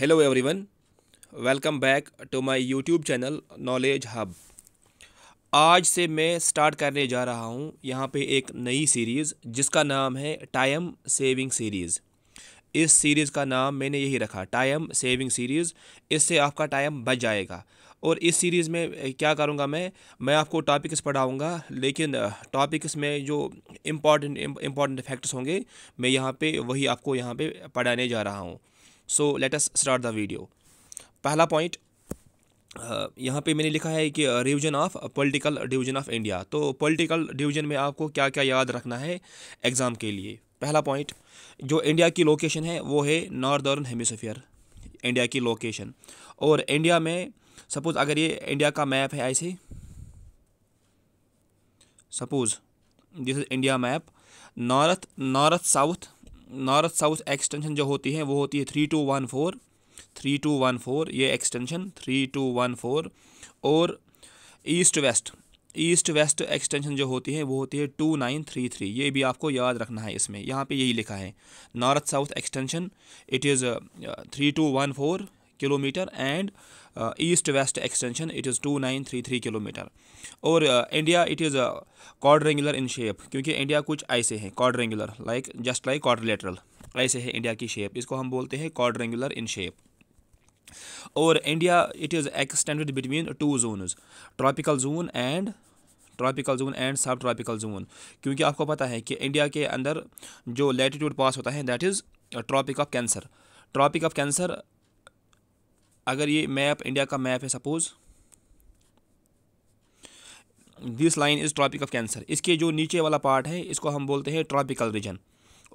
hello everyone welcome back to my YouTube channel knowledge hub आज से मैं start करने जा रहा हूँ यहाँ पे एक नई सीरीज़ जिसका नाम है टाइम सेविंग सीरीज़ इस सीरीज़ का नाम मैंने यही रखा टाइम सेविंग सीरीज़ इससे आपका टाइम बच जाएगा और इस सीरीज़ में क्या करूँगा मैं मैं आपको टॉपिक्स पढ़ाऊँगा लेकिन टॉपिक्स में जो इम्पॉर्टेंट इम्पॉर्टेंट फैक्ट्स होंगे मैं यहाँ पे वही आपको यहाँ पे पढ़ाने जा रहा हूँ so let us start the video पहला पॉइंट यहाँ पे मैंने लिखा है कि revision of political division of India तो पॉलिटिकल डिवीजन में आपको क्या क्या याद रखना है एग्ज़ाम के लिए पहला पॉइंट जो इंडिया की लोकेशन है वो है नॉर्दर्न हेमिसफियर इंडिया की लोकेशन और इंडिया में सपोज़ अगर ये इंडिया का मैप है ऐसे suppose this is India map north north south north south extension जो होती है वो होती है three two one four three two one four ये extension three two one four और east west east west extension जो होती है वो होती है टू नाइन थ्री थ्री ये भी आपको याद रखना है इसमें यहाँ पे यही लिखा है north south extension it is three two one four kilometre and east west extension it is two nine three three kilometre और India it is quadrangular in shape क्योंकि इंडिया कुछ ऐसे हैं quadrangular like just like quadrilateral ऐसे है India की shape इसको हम बोलते हैं कॉड रेंगुलर इन शेप और India it is extended between two zones tropical zone and tropical zone and sub tropical zone क्योंकि आपको पता है कि इंडिया के अंदर जो लेटीट्यूड पास होता है that is tropic of cancer tropic of cancer अगर ये मैप इंडिया का मैप है suppose this line is tropic of cancer इसके जो नीचे वाला पार्ट है इसको हम बोलते हैं ट्रॉपिकल रीजन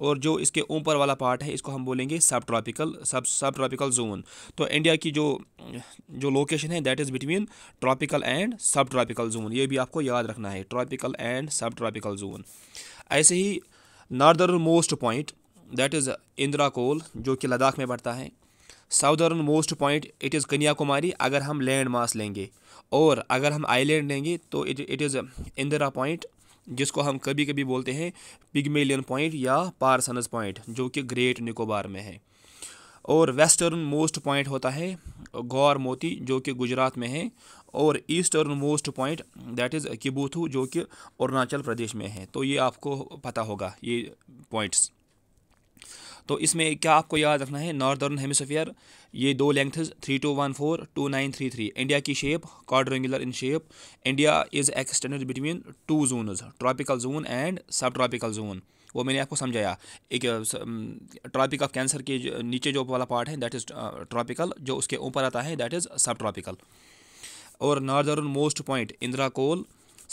और जो इसके ऊपर वाला पार्ट है इसको हम बोलेंगे सब ट्रॉपिकल सब सब ट्रॉपिकल जोन तो इंडिया की जो जो लोकेशन है that is between tropical and sub tropical zone ये भी आपको याद रखना है tropical and sub tropical zone ऐसे ही northern most point that is Indira Col जो कि लद्दाख में पड़ता है southern most point it is Kanyakumari अगर हम लैंड मास लेंगे और अगर हम आइलैंड लेंगे तो it it is Indira point जिसको हम कभी कभी बोलते हैं पिगमेलियन पॉइंट या पारसनस पॉइंट जो कि ग्रेट निकोबार में है और वेस्टर्न मोस्ट पॉइंट होता है गौर मोती जो कि गुजरात में है और eastern most point that is Kibithu जो कि अरुणाचल प्रदेश में है तो ये आपको पता होगा ये पॉइंट्स तो इसमें क्या आपको याद रखना है नॉर्दर्न हेमिसफेयर ये दो lengths three two one four two nine three three India की shape quadrangular in shape India is extended between two zones tropical zone and sub tropical zone वो मैंने आपको समझाया एक ट्रॉपिक ऑफ कैंसर के नीचे जो वाला पार्ट है दैट इज़ ट्रॉपिकल जो उसके ऊपर आता है दैट इज़ सब ट्रॉपिकल और northern most point Indira Col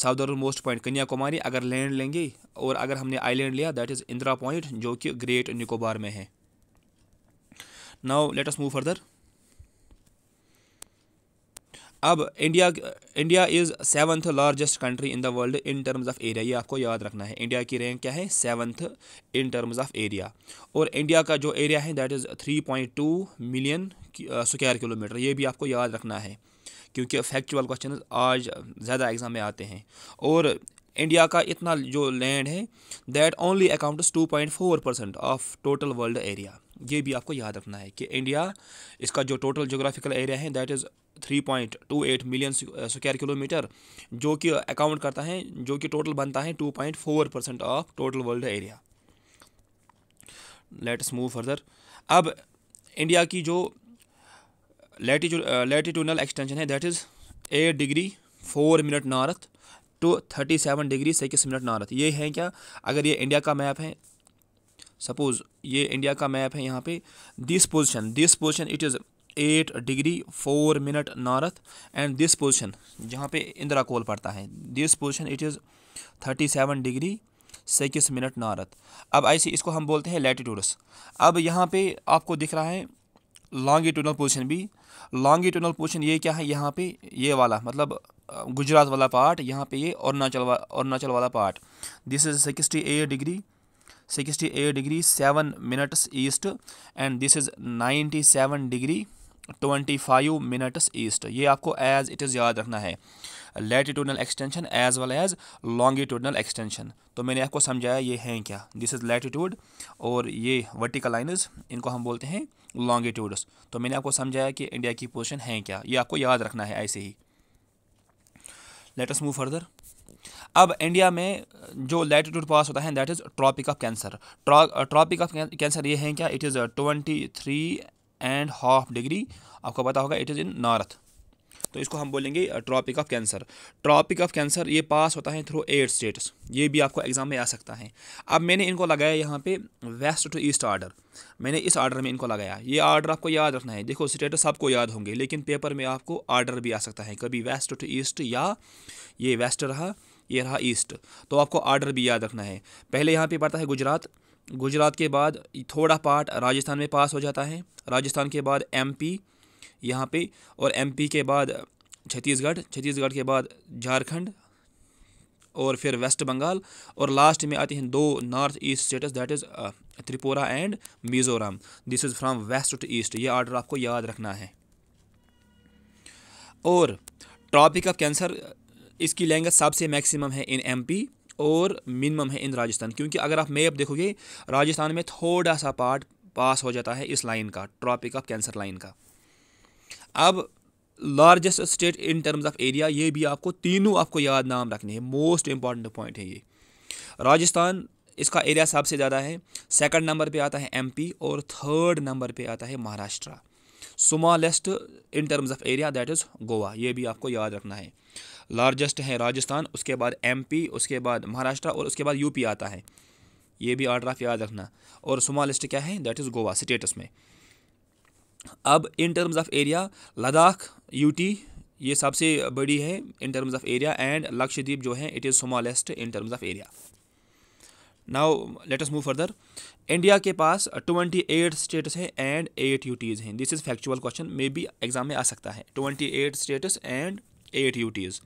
southern most point Kanyakumari अगर लैंड लेंगे और अगर हमने आइलैंड लिया दैट इज़ इंदिरा पॉइंट जो कि ग्रेट निकोबार में है now let us move further अब India India is seventh largest country in the world in terms of area ये आपको याद रखना है इंडिया की रैंक क्या है seventh in terms of area और इंडिया का जो एरिया है that is three point two million square kilometre ये भी आपको याद रखना है क्योंकि फैक्चुअल क्वेश्चन आज ज़्यादा एग्ज़ाम में आते हैं और इंडिया का इतना जो लैंड है that only accounts two point four percent of total world area ये भी आपको याद रखना है कि इंडिया इसका जो टोटल जोग्राफिकल एरिया है that is three point two eight million square kilometre जो कि अकाउंट करता है जो कि टोटल बनता है two point four percent of total world area let's move further अब इंडिया की जो लेटीजू लेटीटूनल एक्सटेंशन है that is eight degree four minute north to thirty seven degree six minute north ये है क्या अगर ये इंडिया का मैप है सपोज़ ये इंडिया का मैप है यहाँ पे this position this position it is eight degree four minute north and this position जहाँ पे इंदिरा कोल पड़ता है this position it is thirty seven degree सैंतीस मिनट नॉर्थ अब ऐसे इसको हम बोलते हैं लेटीट्यूड्स अब यहाँ पे आपको दिख रहा है लॉन्गिट्यूडल पोजिशन भी लॉन्गिट्यूनल पोर्शन ये क्या है यहाँ पे ये वाला मतलब गुजरात वाला पार्ट यहाँ पे ये अरुणाचल वा अरुणाचल वाला part this is sixty eight degree sixty eight degree seven minutes east and this is ninety seven degree twenty five minutes east ये आपको एज इट इज़ याद रखना है latitudinal extension as well as longitudinal extension तो मैंने आपको समझाया ये हैं क्या दिस इज़ लेटिट्यूड और ये वर्टिकल लाइनज इनको हम बोलते हैं लॉन्गिट्यूड्स तो मैंने आपको समझाया कि इंडिया की पोजिशन है क्या ये आपको याद रखना है ऐसे ही लेटस मूव फर्दर अब इंडिया में जो लेटिट्यूड पास होता है that is tropic of cancer tropic of cancer ये हैं क्या it is twenty three and half degree आपको पता होगा इट इज़ इन नॉर्थ तो इसको हम बोलेंगे tropic of cancer tropic of cancer ये पास होता है थ्रू एट स्टेट्स ये भी आपको एग्ज़ाम में आ सकता है अब मैंने इनको लगाया यहाँ पे वेस्ट टू ईस्ट आर्डर मैंने इस आर्डर में इनको लगाया ये आर्डर आपको याद रखना है देखो स्टेट सबको याद होंगे लेकिन पेपर में आपको आर्डर भी आ सकता है कभी वेस्ट टू ईस्ट या ये वेस्ट रहा ये रहा ईस्ट तो आपको आर्डर भी याद रखना है पहले यहाँ पर पड़ता है गुजरात गुजरात के बाद थोड़ा पार्ट राजस्थान में पास हो जाता है राजस्थान के बाद एमपी यहाँ पे और एमपी के बाद छत्तीसगढ़ छत्तीसगढ़ के बाद झारखंड और फिर वेस्ट बंगाल और लास्ट में आते हैं दो north east states that is Tripura and Mizoram this is from west to east ये आर्डर आपको याद रखना है और ट्रॉपिक ऑफ कैंसर इसकी लेंथ सबसे मैक्सिमम है इन एमपी और मिनिमम है इन राजस्थान क्योंकि अगर आप मैप देखोगे राजस्थान में थोड़ा सा पार्ट पास हो जाता है इस लाइन का ट्रॉपिक ऑफ कैंसर लाइन का अब largest state in terms of area ये भी आपको तीनों आपको याद नाम रखने हैं मोस्ट इंपॉर्टेंट पॉइंट है ये राजस्थान इसका एरिया सबसे ज़्यादा है सेकंड नंबर पे आता है एमपी और थर्ड नंबर पे आता है Maharashtra smallest in terms of area that is Goa ये भी आपको याद रखना है लार्जेस्ट हैं राजस्थान उसके बाद एम उसके बाद महाराष्ट्र और उसके बाद यूपी आता है ये भी आर्डर ऑफ याद रखना और स्मॉलेस्ट क्या है दैट इज़ गोवा स्टेटस में अब in terms of area Ladakh UT ये सबसे बड़ी है in terms of area and Lakshadweep जो है it is smallest in terms of area now let us move further India के पास ट्वेंटी एट स्टेट्स हैं एंड एट यूटीज़ हैं this is factual question may be exam में आ सकता है twenty eight states and eight UTs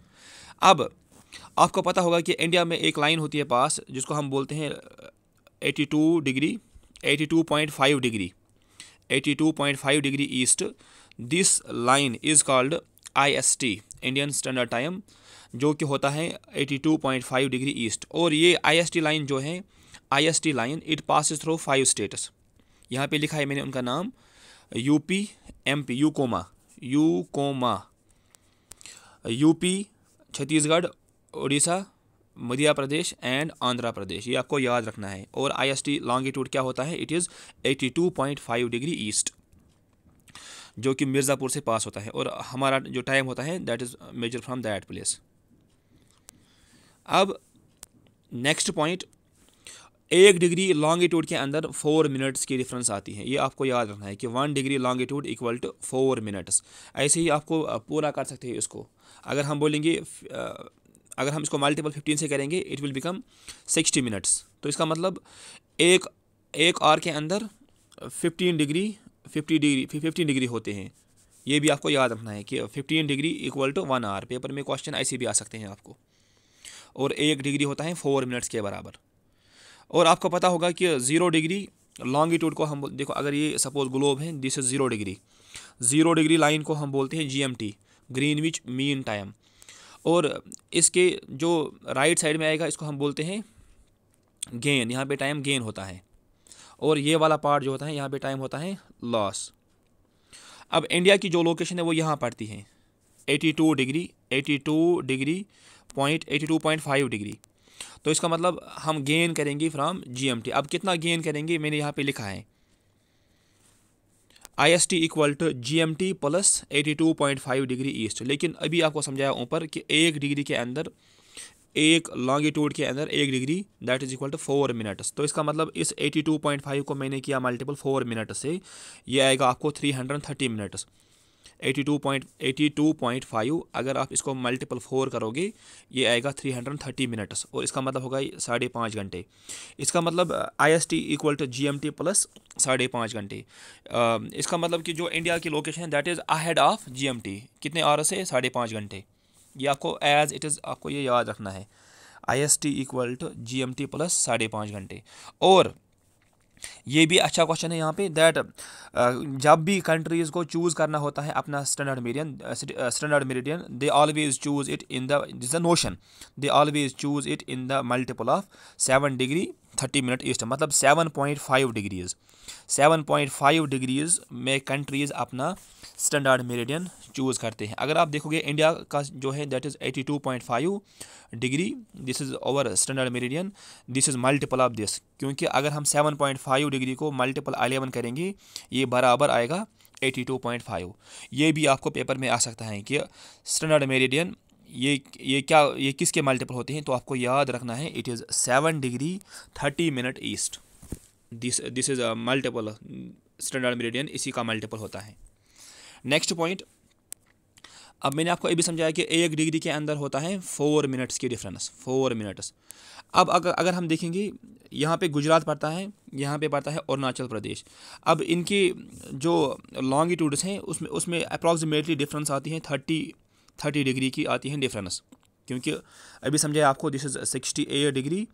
अब आपको पता होगा कि इंडिया में एक लाइन होती है पास जिसको हम बोलते हैं 82 degree 82.5 degree 82.5 degree east this line is called IST Indian standard time जो कि होता है 82.5 डिग्री ईस्ट और ये आईएसटी लाइन जो है IST line it passes through five states यहाँ पे लिखा है मैंने उनका नाम यूपी एमपी यूकोमा यूकोमा यूपी छत्तीसगढ़ उड़ीसा मध्य प्रदेश एंड आंध्र प्रदेश ये आपको याद रखना है और आईएसटी लॉन्गिट्यूड क्या होता है इट इज़ 82.5 डिग्री ईस्ट जो कि मिर्ज़ापुर से पास होता है और हमारा जो टाइम होता है that is measure from that place अब नेक्स्ट पॉइंट एक डिग्री लॉन्गिट्यूड के अंदर फोर मिनट्स की डिफरेंस आती है ये आपको याद रखना है कि one degree longitude equal to four minutes ऐसे ही आपको पूरा कर सकते हैं इसको अगर हम बोलेंगे अगर हम इसको मल्टीपल फिफ्टीन से करेंगे it will become sixty minutes तो इसका मतलब एक एक आर के अंदर fifteen degree fifty degree fifteen degree होते हैं ये भी आपको याद रखना है कि fifteen degree equal to one hour paper में क्वेश्चन ऐसे भी आ सकते हैं आपको और एक डिग्री होता है फोर मिनट्स के बराबर और आपको पता होगा कि ज़ीरो डिग्री लॉन्गिट्यूड को हम देखो अगर ये सपोज ग्लोब है this is zero degree zero degree line को हम बोलते हैं जी ग्रीनविच मीन टाइम और इसके जो राइट साइड में आएगा इसको हम बोलते हैं गेन यहाँ पे टाइम गेन होता है और ये वाला पार्ट जो होता है यहाँ पे टाइम होता है लॉस अब इंडिया की जो लोकेशन है वो यहाँ पड़ती है 82 degree 82 degree point eighty degree तो इसका मतलब हम गेन करेंगे फ्राम जीएमटी अब कितना गेन करेंगे मैंने यहाँ पे लिखा है I S T equal to G M T plus eighty two point five degree east लेकिन अभी आपको समझाया ऊपर कि एक डिग्री के अंदर एक लॉन्गिट्यूड के अंदर एक degree that is equal to four minutes तो इसका मतलब इस एटी टू पॉइंट फाइव को मैंने किया मल्टीपल फोर मिनट से ये आएगा आपको थ्री थर्टी मिनट्स 82.82.5 अगर आप इसको मल्टीपल फोर करोगे ये आएगा 330 मिनट्स और इसका मतलब होगा साढ़े पाँच घंटे इसका मतलब I S T equal to G M T plus साढ़े पाँच घंटे uh, इसका मतलब कि जो इंडिया की लोकेशन है that is ahead of G M T कितने आवर्स है साढ़े पाँच घंटे ये आपको एज इट इज़ आपको ये याद रखना है I S T equal to G M T plus साढ़े पाँच घंटे और ये भी अच्छा क्वेश्चन है यहाँ पे दैट uh, जब भी कंट्रीज़ को चूज़ करना होता है अपना standard meridian standard meridian they always choose it in the this the notion they always choose it in the multiple of seven degree thirty minute east मतलब seven point five degrees seven point five degrees में countries अपना standard meridian choose करते हैं अगर आप देखोगे India का जो है that is eighty two point five degree this is over standard meridian this is multiple of this क्योंकि अगर हम सेवन पॉइंट फाइव डिग्री को मल्टीपल अलेवन करेंगे ये बराबर आएगा एटी टू पॉइंट फाइव ये भी आपको पेपर में आ सकता है कि स्टैंडर्ड मेरेडियन ये ये क्या ये किसके मल्टीपल होते हैं तो आपको याद रखना है it is seven degree thirty minute east this this is multiple standard meridian इसी का मल्टीपल होता है नेक्स्ट पॉइंट अब मैंने आपको ये भी समझाया कि एक डिग्री के अंदर होता है फोर मिनट्स की डिफरेंस फोर मिनट्स अब अगर अगर हम देखेंगे यहाँ पे गुजरात पड़ता है यहाँ पे पड़ता है अरुणाचल प्रदेश अब इनकी जो लॉन्गिट्यूड्स हैं उसमें उसमें अप्रॉक्सीमेटली डिफरेंस आती है थर्टी थर्टी डिग्री की आती है डिफरेंस क्योंकि अभी समझाए आपको this is sixty eight degree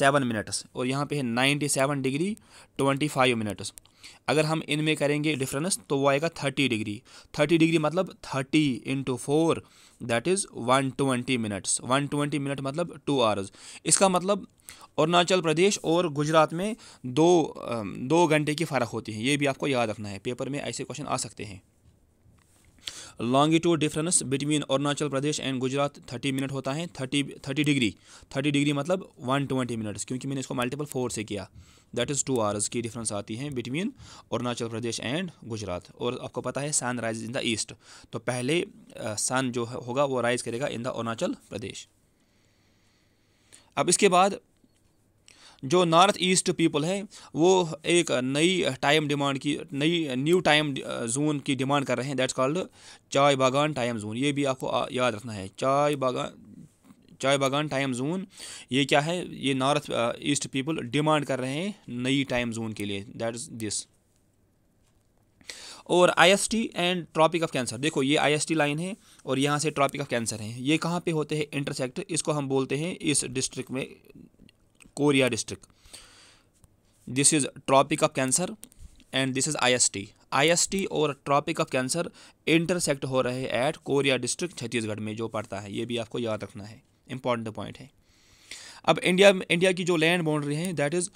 seven minutes और यहाँ पे है ninety seven degree twenty five minutes अगर हम इनमें करेंगे डिफरेंस तो वो आएगा थर्टी डिग्री थर्टी डिग्री मतलब thirty into four that is one twenty minutes one twenty minute मतलब टू आवर्स इसका मतलब अरुणाचल प्रदेश और गुजरात में दो दो घंटे की फ़र्क होती है ये भी आपको याद रखना है पेपर में ऐसे क्वेश्चन आ सकते हैं longitude difference between Arunachal Pradesh and Gujarat thirty minute होता है thirty thirty degree thirty degree मतलब वन ट्वेंटी मिनट्स क्योंकि मैंने इसको मल्टीपल फोर से किया दैट इज़ टू आवर्स की डिफरेंस आती है बिटवीन अरुणाचल प्रदेश एंड गुजरात और आपको पता है sun rise in the east तो पहले सन जो होगा वो राइज करेगा इन द अरुणाचल प्रदेश अब इसके बाद जो नॉर्थ ईस्ट पीपल है वो एक नई टाइम डिमांड की नई न्यू टाइम जोन की डिमांड कर रहे हैं दैट्स कॉल्ड चाय बागान टाइम जोन ये भी आपको uh, याद रखना है चाय बागान चाय बागान टाइम जोन ये क्या है ये north uh, east people demand कर रहे हैं नई टाइम जोन के लिए दैट इज़ दिस और IST and tropic of cancer देखो ये आईएसटी लाइन है और यहाँ से ट्रॉपिक ऑफ कैंसर है ये कहाँ पे होते हैं इंटरसेक्ट इसको हम बोलते हैं इस डिस्ट्रिक्ट में Koriya district this is tropic of cancer and this is IST IST और ट्रॉपिक ऑफ कैंसर इंटरसेक्ट हो रहे एट कोरिया डिस्ट्रिक्ट छत्तीसगढ़ में जो पड़ता है ये भी आपको याद रखना है इंपॉर्टेंट पॉइंट है अब इंडिया इंडिया की जो लैंड बाउंड्री है that is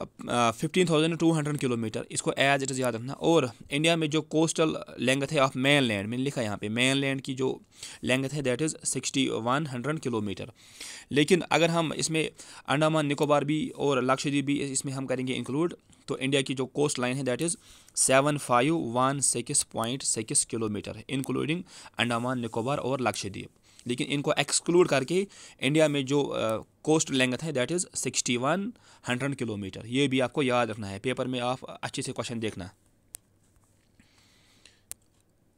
fifteen thousand two hundred kilometre इसको एज इट इज़ याद रखना और इंडिया में जो कोस्टल लेंगथ है ऑफ मेन लैंड मैंने लिखा यहाँ पे मेन लैंड की जो लेंगथ है that is sixty one hundred kilometre लेकिन अगर हम इसमें अंडामान निकोबार भी और लक्षद्वीप भी इसमें हम करेंगे इंक्लूड तो इंडिया की जो कोस्ट लाइन है that is seven five one six point six kilometre including Andaman Nicobar और लक्षद्वीप लेकिन इनको एक्सक्लूड करके इंडिया में जो कोस्ट लेंथ है that is sixty one hundred kilometre ये भी आपको याद रखना है पेपर में आप अच्छे से क्वेश्चन देखना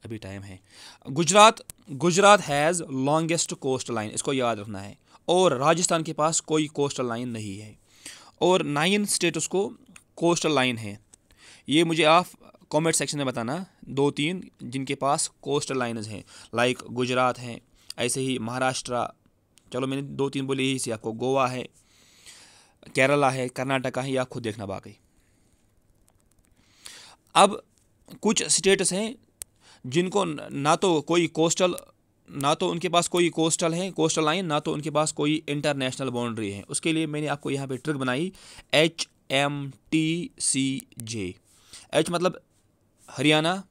अभी टाइम है Gujarat Gujarat has longest coastline इसको याद रखना है और राजस्थान के पास कोई कोस्टल लाइन नहीं है और नाइन स्टेट्स को कोस्टल लाइन है ये मुझे आप कमेंट सेक्शन में बताना दो तीन जिनके पास कोस्टल लाइन्स हैं लाइक गुजरात हैं ऐसे ही महाराष्ट्र चलो मैंने दो तीन बोले यही से आपको गोवा है केरला है कर्नाटका है या खुद देखना बाकी अब कुछ स्टेट्स हैं जिनको ना तो कोई कोस्टल ना तो उनके पास कोई कोस्टल है कोस्टल लाइन ना तो उनके पास कोई इंटरनेशनल बाउंड्री है उसके लिए मैंने आपको यहाँ पे ट्रिक बनाई H M T C J H मतलब हरियाणा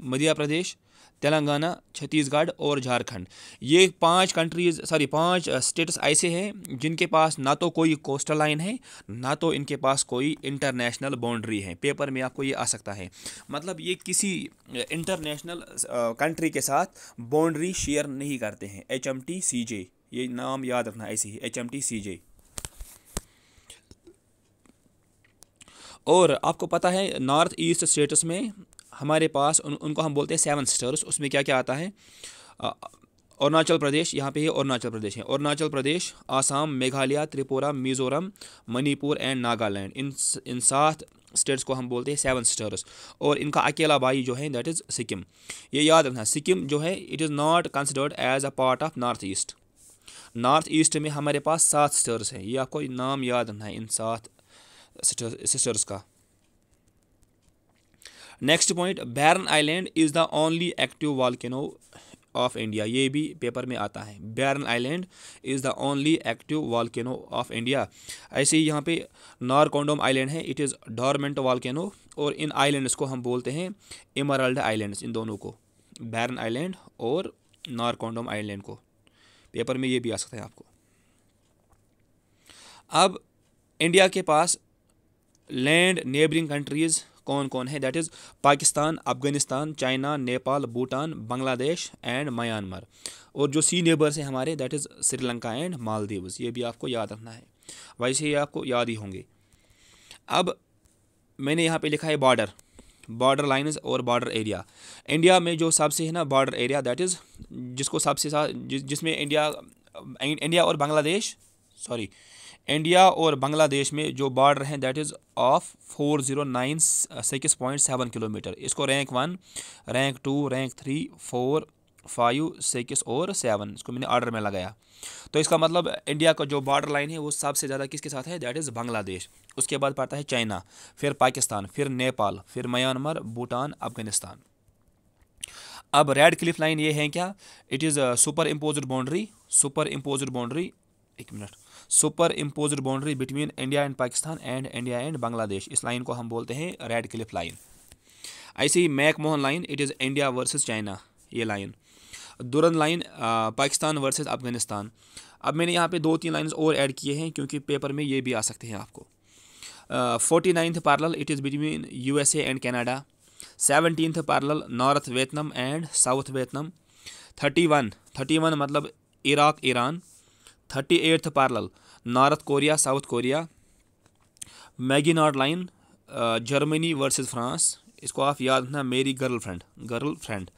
मध्य प्रदेश तेलंगाना छत्तीसगढ़ और झारखंड ये पांच कंट्रीज़ सॉरी पांच स्टेट्स ऐसे हैं जिनके पास ना तो कोई कोस्टल लाइन है ना तो इनके पास कोई इंटरनेशनल बाउंड्री है पेपर में आपको ये आ सकता है मतलब ये किसी इंटरनेशनल कंट्री के साथ बाउंड्री शेयर नहीं करते हैं H M T C J ये नाम याद रखना ऐसे ही H M T C J और आपको पता है नॉर्थ ईस्ट स्टेट्स में हमारे पास उन, उनको हम बोलते हैं सेवन स्टर्स उसमें क्या क्या आता है अरुणाचल प्रदेश यहाँ पे ये अरुणाचल प्रदेश है अरुणाचल प्रदेश आसाम मेघालय त्रिपुरा मिज़ोरम मणिपुर एंड नागालैंड इन इन सात स्टेट्स को हम बोलते हैं सेवन स्टर्स और इनका अकेला भाई जो है दैट इज़ सिक्किम ये याद रखना सिक्किम जो है it is not considered as a part of north east north east में हमारे पास सात स्टर्स हैं ये आपको नाम याद रखना है इन सात सिस्टर्स का next point Barren Island is the only active volcano of India ये भी पेपर में आता है Barren Island is the only active volcano of India ऐसे ही यहाँ पे नारकोंडोम आइलैंड है इट इज़ डॉर्मेंट वालकिनो और इन आइलैंड्स को हम बोलते हैं इमरल्ड आइलैंड इन दोनों को बैरन आइलैंड और नारकोंडोम आइलैंड को पेपर में ये भी आ सकता है आपको अब इंडिया के पास लैंड नेबरिंग कंट्रीज़ कौन कौन है that is Pakistan Afghanistan China Nepal Bhutan Bangladesh and Myanmar और जो सी नेबर्स हैं हमारे that is Sri Lanka and Maldives ये भी आपको याद रखना है वैसे ही आपको याद ही होंगे अब मैंने यहाँ पे लिखा है बॉर्डर बॉर्डर लाइंस और बॉर्डर एरिया इंडिया में जो सबसे है ना बॉर्डर एरिया दैट इज़ जिसको सबसे जिसमें इंडिया इंडिया और बांग्लादेश सॉरी इंडिया और बांग्लादेश में जो बॉर्डर हैं that is of four zero nine six point seven kilometre इसको rank one rank two rank three four five six और सेवन इसको मैंने ऑर्डर में लगाया तो इसका मतलब इंडिया का जो बॉर्डर लाइन है वो सबसे ज़्यादा किसके साथ है दैट इज़ बांग्लादेश उसके बाद पड़ता है चाइना फिर पाकिस्तान फिर नेपाल फिर म्यांमार भूटान अफगानिस्तान अब रेड क्लिफ लाइन ये है क्या it is superimpose boundary superimpose boundary एक minute superimpose boundary between India and Pakistan and India and Bangladesh इस लाइन को हम बोलते हैं रेड क्लिफ लाइन ऐसे ही McMahon line it is India versus China ये line Durand line Pakistan versus Afghanistan अब मैंने यहाँ पे दो तीन लाइंस और ऐड किए हैं क्योंकि पेपर में ये भी आ सकते हैं आपको forty ninth parallel it is between U S and Canada seventeenth parallel north Vietnam and south Vietnam thirty one thirty one मतलब Iraq Iran thirty eighth parallel north Korea south Korea Maginot line Germany versus France इसको आप याद रखना मेरी girlfriend girlfriend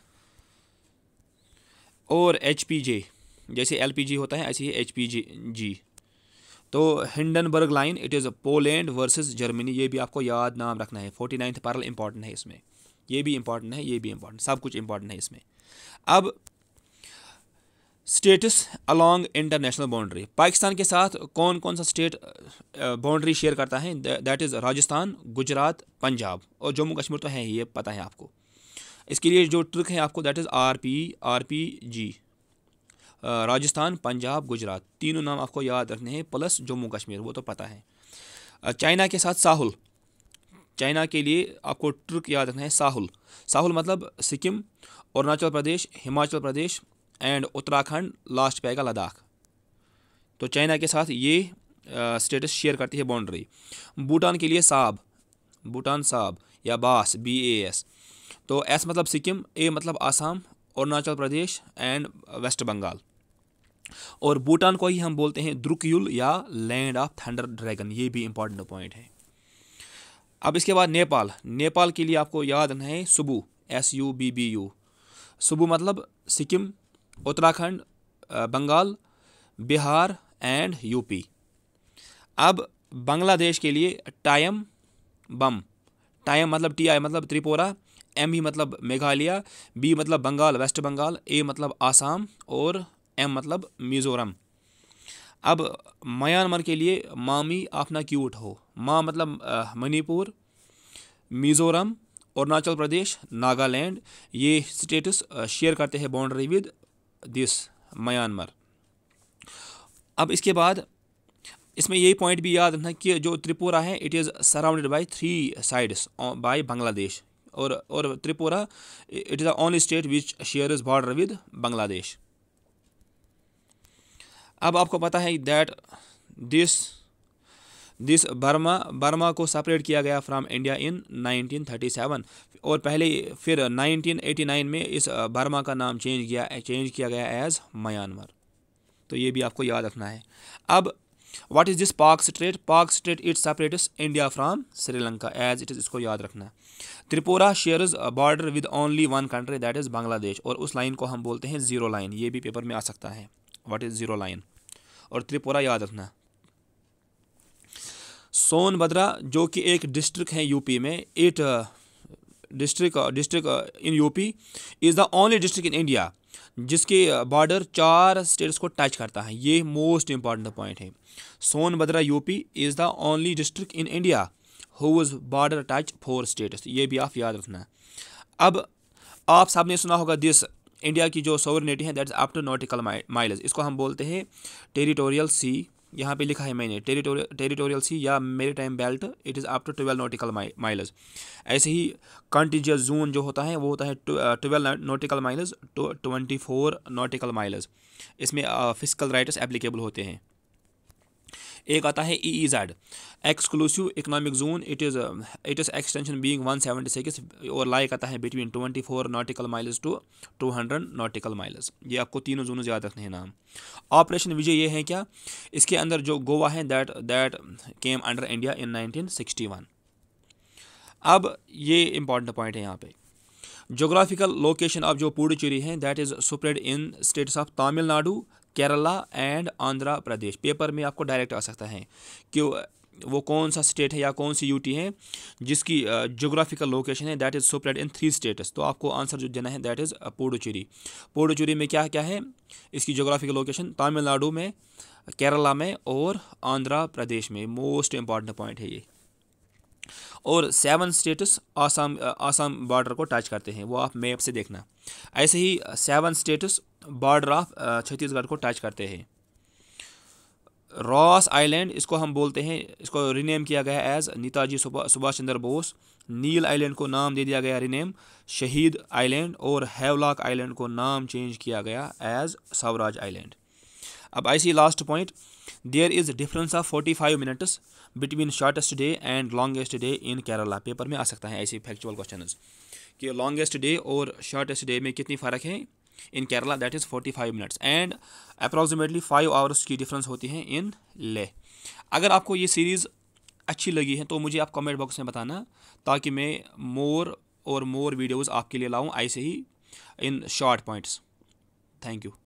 और H P J जैसे L P G होता है ऐसे ही एच पी जी जी तो Hindenburg line it is Poland versus Germany ये भी आपको याद नाम रखना है फोर्टी नाइन्थ पार्लल इंपॉर्टेंट है इसमें ये भी इंपॉर्टेंट है ये भी इंपॉर्टेंट सब कुछ इंपॉर्टेंट है इसमें अब states along international boundary Pakistan के साथ कौन कौन सा स्टेट बाउंड्री शेयर करता है दैट इज़ राजस्थान गुजरात पंजाब और जम्मू कश्मीर तो है ही ये पता है आपको इसके लिए जो ट्रिक है आपको that is R P R P G Rajasthan Punjab Gujarat तीनों नाम आपको याद रखने हैं प्लस जम्मू कश्मीर वो तो पता है चाइना के साथ साहुल चाइना के लिए आपको ट्रिक याद रखना है साहुल साहुल मतलब सिक्किम अरुणाचल प्रदेश हिमाचल प्रदेश एंड उत्तराखंड लास्ट पे आएगा लद्दाख तो चाइना के साथ ये स्टेटस शेयर करती है बाउंड्री भूटान के लिए साब भूटान साब या बास बी ए एस तो एस मतलब सिक्किम ए मतलब आसाम अरुणाचल प्रदेश एंड वेस्ट बंगाल और भूटान को ही हम बोलते हैं द्रुकयुल या लैंड ऑफ थंडर ड्रैगन ये भी इंपॉर्टेंट पॉइंट है अब इसके बाद नेपाल नेपाल के लिए आपको याद रखना है सुबू S U B B U सुबू मतलब सिक्किम उत्तराखंड बंगाल बिहार एंड यूपी अब बांग्लादेश के लिए टाइम बम टाइम मतलब टी आई मतलब त्रिपुरा एम ही मतलब मेघालय बी मतलब बंगाल वेस्ट बंगाल ए मतलब आसाम और एम मतलब मिज़ोरम अब म्यांमार के लिए मामी आपना क्यूट हो माँ मतलब मणिपुर मिज़ोरम अरुणाचल प्रदेश नागालैंड ये स्टेटस शेयर करते हैं बाउंड्री विद दिस म्यांमार अब इसके बाद इसमें यही पॉइंट भी याद रखना कि जो त्रिपुरा है it is surrounded by three sides by Bangladesh और और Tripura it is the only state which shares border with Bangladesh अब आपको पता है that this this Burma Burma को सेपरेट किया गया फ्राम इंडिया इन 1937 और पहले फिर 1989 में इस बर्मा का नाम चेंज किया चेंज किया गया एज म्यांमार तो ये भी आपको याद रखना है अब what is this Palk Strait Palk Strait it separates India from Sri एज इट इज़ इसको याद रखना है Tripura shares border with only one country that is Bangladesh और उस लाइन को हम बोलते हैं ज़ीरो लाइन ये भी पेपर में आ सकता है वाट इज़ ज़ीरो लाइन और त्रिपुरा याद रखना सोनभद्रा जो कि एक डिस्ट्रिक्ट है यूपी में it district district in UP is the only district in India जिसके बॉर्डर uh, चार स्टेट्स को टच करता है ये मोस्ट इम्पॉर्टेंट पॉइंट है Sonbhadra UP is the only district in India whose border touch four states ये भी आप याद रखना अब आप सब ने सुना होगा दिस इंडिया की जो सोवरनिटी है that's up to nautical miles इसको हम बोलते हैं टेरिटोरियल सी यहाँ पे लिखा है मैंने टेरिटोरियल टेरिटोरियल सी या maritime belt it is up to twelve nautical miles ऐसे ही कंटिजियस जोन जो होता है वो होता है twelve nautical miles to twenty four nautical miles इसमें फिजिकल राइट्स एप्लीकेबल होते हैं एक आता है E E Z exclusive economic zone it is it is extension being 176 और लाइक आता है between 24 nautical miles to 200 nautical miles ये आपको तीनों जोनों याद रखने हैं नाम ऑपरेशन विजय ये है क्या इसके अंदर जो गोवा है that that came under India in nineteen अब ये इंपॉर्टेंट पॉइंट है यहाँ पे जोग्राफिकल लोकेशन ऑफ जो पुडुचेरी है that is spread in states of Tamil Nadu Kerala and Andhra Pradesh paper में आपको डायरेक्ट आ सकता है कि वो कौन सा स्टेट है या कौन सी यूटी है जिसकी जोग्राफिकल लोकेशन है that is spread in three states तो आपको आंसर जो देना है दैट इज़ पुडुचेरी पोडुचेरी में क्या क्या है इसकी जोग्राफिकल लोकेशन तमिलनाडु में केरला में और आंध्र प्रदेश में मोस्ट इम्पॉर्टेंट पॉइंट है ये और seven states Assam Assam border को टच करते हैं वो आप मैप से देखना ऐसे ही seven states border of Chhattisgarh को टच करते हैं रॉस आइलैंड इसको हम बोलते हैं इसको रिनेम किया गया as Netaji Subhash Chandra Bose Neil Island को नाम दे दिया गया रिनेम शहीद आइलैंड और हेवलाक आइलैंड को नाम चेंज किया गया एज सवराज आइलैंड अब I see last point there is difference of forty five minutes between shortest day and longest day in Kerala paper में आ सकता है ऐसे फैक्चुअल क्वेश्चन कि लॉन्गेस्ट डे और शॉर्टेस्ट डे में कितनी फ़र्क है in Kerala that is forty five minutes and approximately five hours की डिफरेंस होती है इन ले अगर आपको ये सीरीज़ अच्छी लगी है तो मुझे आप कमेंट बॉक्स में बताना ताकि मैं मोर और मोर वीडियोज़ आपके लिए लाऊँ ऐसे ही in short points thank you